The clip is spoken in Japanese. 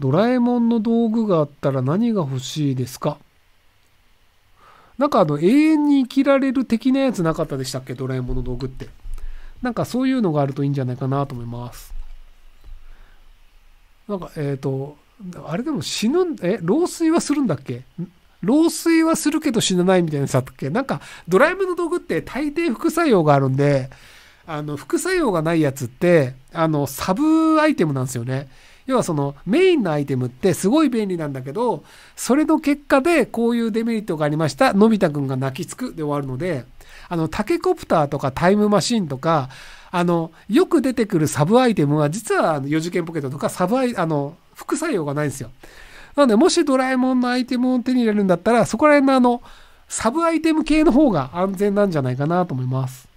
ドラえもんの道具があったら何が欲しいですかなんかあの永遠に生きられる的なやつなかったでしたっけドラえもんの道具って。なんかそういうのがあるといいんじゃないかなと思います。なんかえっ、ー、と、あれでも死ぬえ、老衰はするんだっけ老衰はするけど死なないみたいなやつだったっけなんかドラえもんの道具って大抵副作用があるんで、あの、副作用がないやつって、あの、サブアイテムなんですよね。要はそのメインのアイテムってすごい便利なんだけど、それの結果でこういうデメリットがありました。のび太くんが泣きつくで終わるので、あの、タケコプターとかタイムマシンとか、あの、よく出てくるサブアイテムは実は4次元ポケットとかサブアイ、あの、副作用がないんですよ。なので、もしドラえもんのアイテムを手に入れるんだったら、そこら辺のあの、サブアイテム系の方が安全なんじゃないかなと思います。